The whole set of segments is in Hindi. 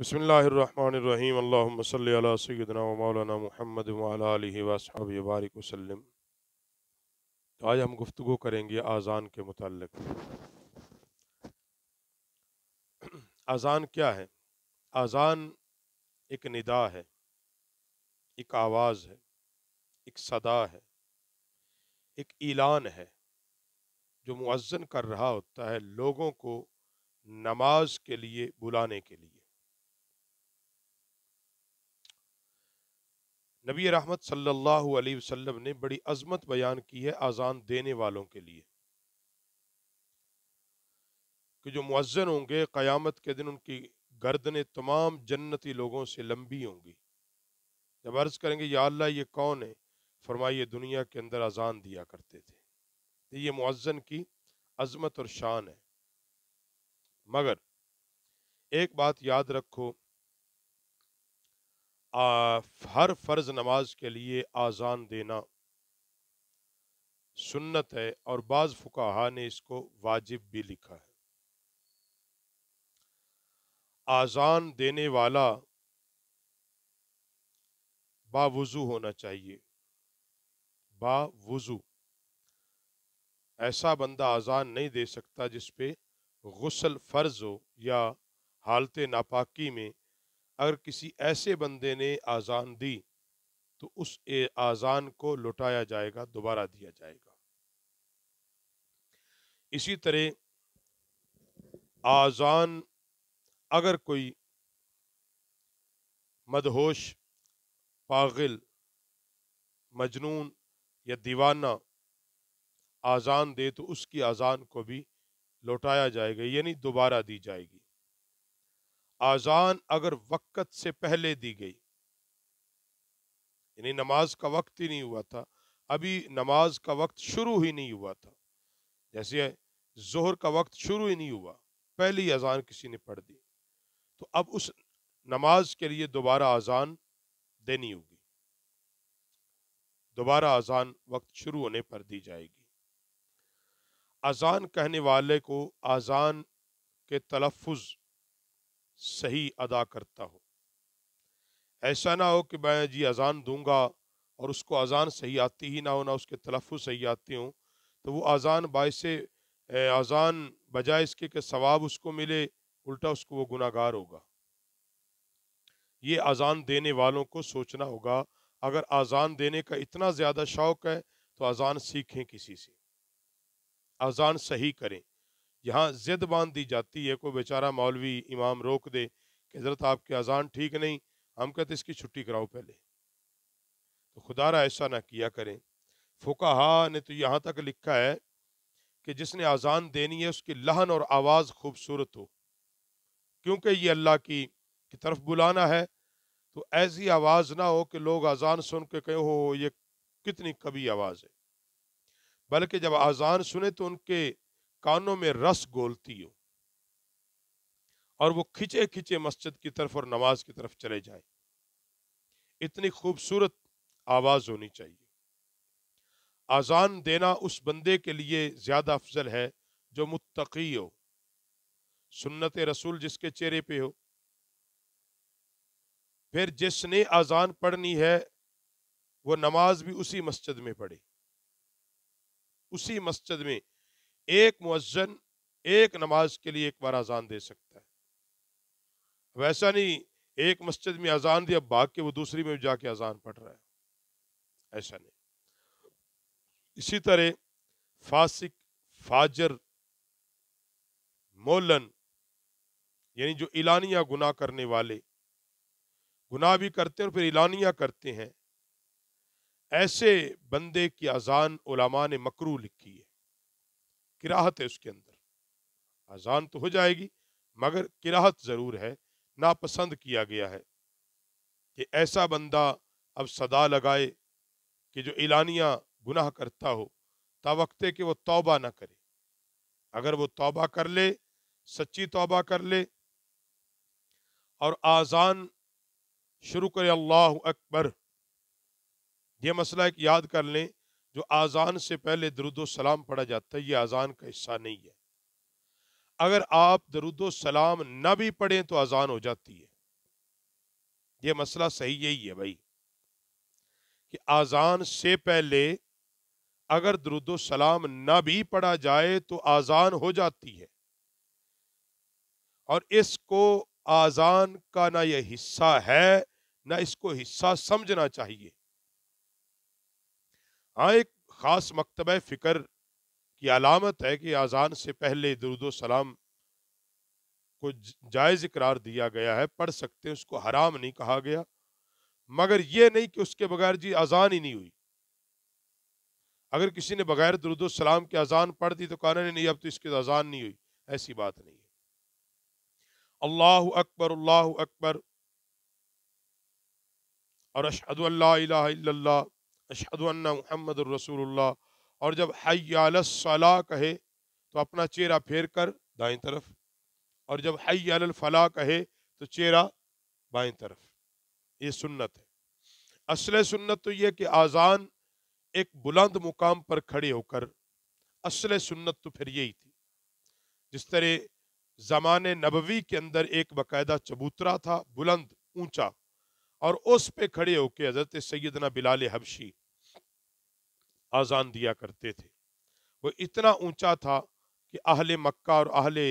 बसमीम अल्लाम सैदना मौलाना महमद वबारक वसलम तो आज हम गुफ्तु करेंगे आज़ान के मुतल आज़ान क्या है आज़ान एक निदा है एक आवाज़ है एक सदा है एक ईलान है जो मुज़न कर रहा होता है लोगों को नमाज के लिए बुलाने के लिए नबी रहमत सल्लल्लाहु अलैहि वसल्लम ने बड़ी अजमत बयान की है आज़ान देने वालों के लिए कि जो मुआजन होंगे क़यामत के दिन उनकी गर्दनें तमाम जन्नती लोगों से लंबी होंगी जब अर्ज़ करेंगे या अल्लाह ये कौन है फरमाइए दुनिया के अंदर अजान दिया करते थे तो ये मुआजन की अजमत और शान है मगर एक बात याद रखो आ, हर फ़र्ज़ नमाज के लिए आज़ान देना सुन्नत है और बाज़ फ़ुकाहा ने इसको वाजिब भी लिखा है आज़ान देने वाला बावज़ू होना चाहिए बावज़ू ऐसा बंदा आज़ान नहीं दे सकता जिस पे गसल फ़र्ज़ हो या हालत नापाकी में अगर किसी ऐसे बंदे ने आज़ान दी तो उस आज़ान को लौटाया जाएगा दोबारा दिया जाएगा इसी तरह आज़ान अगर कोई मदहोश पागल मजनून या दीवाना आज़ान दे तो उसकी आज़ान को भी लौटाया जाएगा यानी दोबारा दी जाएगी आज़ान अगर वक़्त से पहले दी गई यानी नमाज का वक्त ही नहीं हुआ था अभी नमाज का वक्त शुरू ही नहीं हुआ था जैसे जोहर का वक्त शुरू ही नहीं हुआ पहली अजान किसी ने पढ़ दी तो अब उस नमाज के लिए दोबारा अजान देनी होगी दोबारा अजान वक्त शुरू होने पर दी जाएगी अजान कहने वाले को अजान के तलफ़ सही अदा करता हो ऐसा ना हो कि मैं जी अजान दूंगा और उसको अजान सही आती ही ना हो ना उसके तलफ़ सही आते हूँ तो वो अजान बायस अजान बजाय इसके कि सवाब उसको मिले उल्टा उसको वो गुनागार होगा ये अजान देने वालों को सोचना होगा अगर अजान देने का इतना ज़्यादा शौक है तो अजान सीखें किसी से अजान सही करें यहाँ ज़िद बांध दी जाती है कोई बेचारा मौलवी इमाम रोक दे कि हज़रत आपकी अजान ठीक नहीं हम कहते इसकी छुट्टी कराओ पहले तो खुदा रहा ऐसा ना किया करें फुकाहा ने तो यहाँ तक लिखा है कि जिसने अजान देनी है उसकी लहन और आवाज़ खूबसूरत हो क्योंकि ये अल्लाह की, की तरफ बुलाना है तो ऐसी आवाज़ ना हो कि लोग अजान सुन के कहें हो ये कितनी कभी आवाज़ है बल्कि जब अजान सुने तो उनके कानों में रस गोलती हो और वो खिंचे खिंचे मस्जिद की तरफ और नमाज की तरफ चले जाए इतनी खूबसूरत आवाज होनी चाहिए आजान देना उस बंदे के लिए ज्यादा अफजल है जो मुत्तकी हो सुन्नत रसूल जिसके चेहरे पे हो फिर जिसने आजान पढ़नी है वो नमाज भी उसी मस्जिद में पढ़े उसी मस्जिद में एक मुअज्जन एक नमाज के लिए एक बार अजान दे सकता है वैसा नहीं एक मस्जिद में अजान दिया अब भाग के वो दूसरी में जाके अजान पढ़ रहा है ऐसा नहीं इसी तरह फासिक फाजर मोलन यानी जो इलानिया गुनाह करने वाले गुनाह भी करते हैं और फिर इलानिया करते हैं ऐसे बंदे की अजान उलामा ने मकरू लिखी है किराहत है उसके अंदर अजान तो हो जाएगी मगर किराहत ज़रूर है नापसंद किया गया है कि ऐसा बंदा अब सदा लगाए कि जो एलानिया गुनाह करता हो वक्त कि वो तौबा ना करे अगर वो तौबा कर ले सच्ची तौबा कर ले और आज़ान शुरू करे अल्लाह अकबर ये मसला एक याद कर लें जो आज़ान से पहले दरुदो सलाम पढ़ा जाता है ये आज़ान का हिस्सा नहीं है अगर आप दरुदो सलाम ना भी पढ़ें तो आज़ान हो जाती है ये मसला सही यही है भाई कि आज़ान से पहले अगर दरुदो सलाम ना भी पढ़ा जाए तो आज़ान हो जाती है और इसको आज़ान का ना यह हिस्सा है ना इसको हिस्सा समझना चाहिए हाँ एक ख़ास मकतब फ़िक्र की अलामत है कि आज़ान से पहले दरुदो सलाम को जायज़ करार दिया गया है पढ़ सकते उसको हराम नहीं कहा गया मगर यह नहीं कि उसके बगैर जी अजान ही नहीं हुई अगर किसी ने बगैर दरुदो सलाम की अजान पढ़ दी तो कहना नहीं अब तो इसकी तो अजान नहीं हुई ऐसी बात नहीं है अल्लाह अकबर अल्लाह अकबर और अल्लाह अशद महमद रसूल और जब हयालसला कहे तो अपना चेहरा फेर कर दाएं तरफ और जब हयालफला कहे तो चेहरा बाएं तरफ ये सुन्नत है असल सुन्नत तो यह कि आज़ान एक बुलंद मुकाम पर खड़े होकर असल सुन्नत तो फिर यही थी जिस तरह ज़मान नबवी के अंदर एक बाकायदा चबूतरा था बुलंद ऊंचा और उस पे खड़े होके हजरत सैदना बिलाल हबशी आजान दिया करते थे वो इतना ऊंचा था कि आहले मक्का और आहले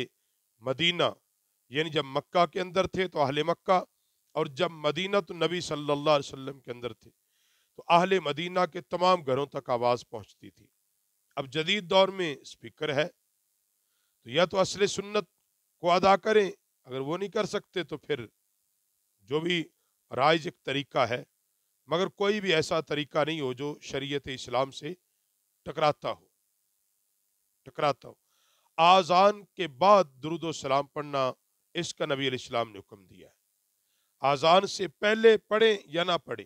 मदीना यानी जब मक्का के अंदर थे तो आहले मक्का और जब मदीना तो नबी सल्लल्लाहु अलैहि वसल्लम के अंदर थे तो आहले मदीना के तमाम घरों तक आवाज़ पहुंचती थी अब जदीद दौर में स्पीकर है तो या तो असल सुन्नत को अदा करें अगर वो नहीं कर सकते तो फिर जो भी राइज एक तरीका है मगर कोई भी ऐसा तरीका नहीं हो जो शरीयत इस्लाम से टकराता हो टकराता हो आज़ान के बाद दरुद सलाम पढ़ना इसका नबी इस्लाम ने हुक्म दिया है आज़ान से पहले पढ़ें या ना पढ़ें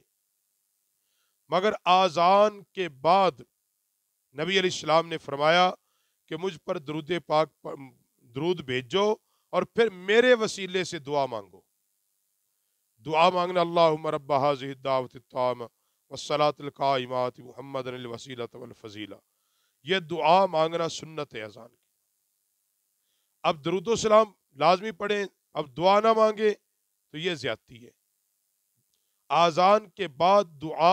मगर आज़ान के बाद नबी इस्लाम ने फरमाया कि मुझ पर दरुद पाक दरूद भेजो और फिर मेरे वसीले से दुआ मांगो दुआ मांगना अल्लाह रब हाजिदावतम वसलातलकाइमात महमद वसीलतफ़ीला ये दुआ मांगना सुन्नत है अजान की अब सलाम लाजमी पढ़ें अब दुआ ना मांगे तो ये ज्यादती है आज़ान के बाद दुआ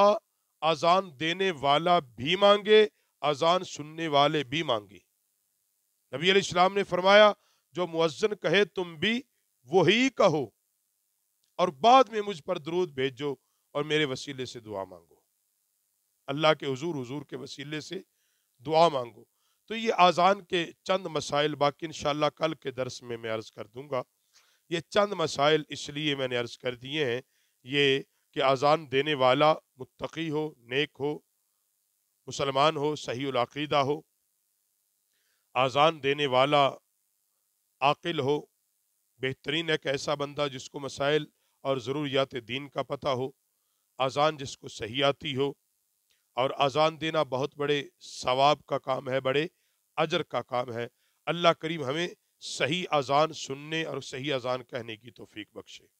अजान देने वाला भी मांगे अजान सुनने वाले भी मांगे नबी अलैहि ने फरमाया जो मुअज्जिन कहे तुम भी वही कहो और बाद में मुझ पर दरूद भेजो और मेरे वसीले से दुआ मांगो अल्लाह के हजूर हजूर के वसीले से दुआ मांगो तो ये आज़ान के चंद मसाइल बाकी इन कल के दरस में मैं अर्ज़ कर दूँगा ये चंद मसाइल इसलिए मैंने अर्ज़ कर दिए हैं ये कि आज़ान देने वाला मुतकी हो नेक हो मुसलमान हो सही अकीदा हो आज़ान देने वाला आकिल हो बेहतरीन एक ऐसा बंदा जिसको मसाइल और ज़रूरियात दीन का पता हो अजान जिसको सही आती हो और अजान देना बहुत बड़े सवाब का काम है बड़े अजर का काम है अल्लाह करीम हमें सही अजान सुनने और सही अजान कहने की तोफीक बख्शे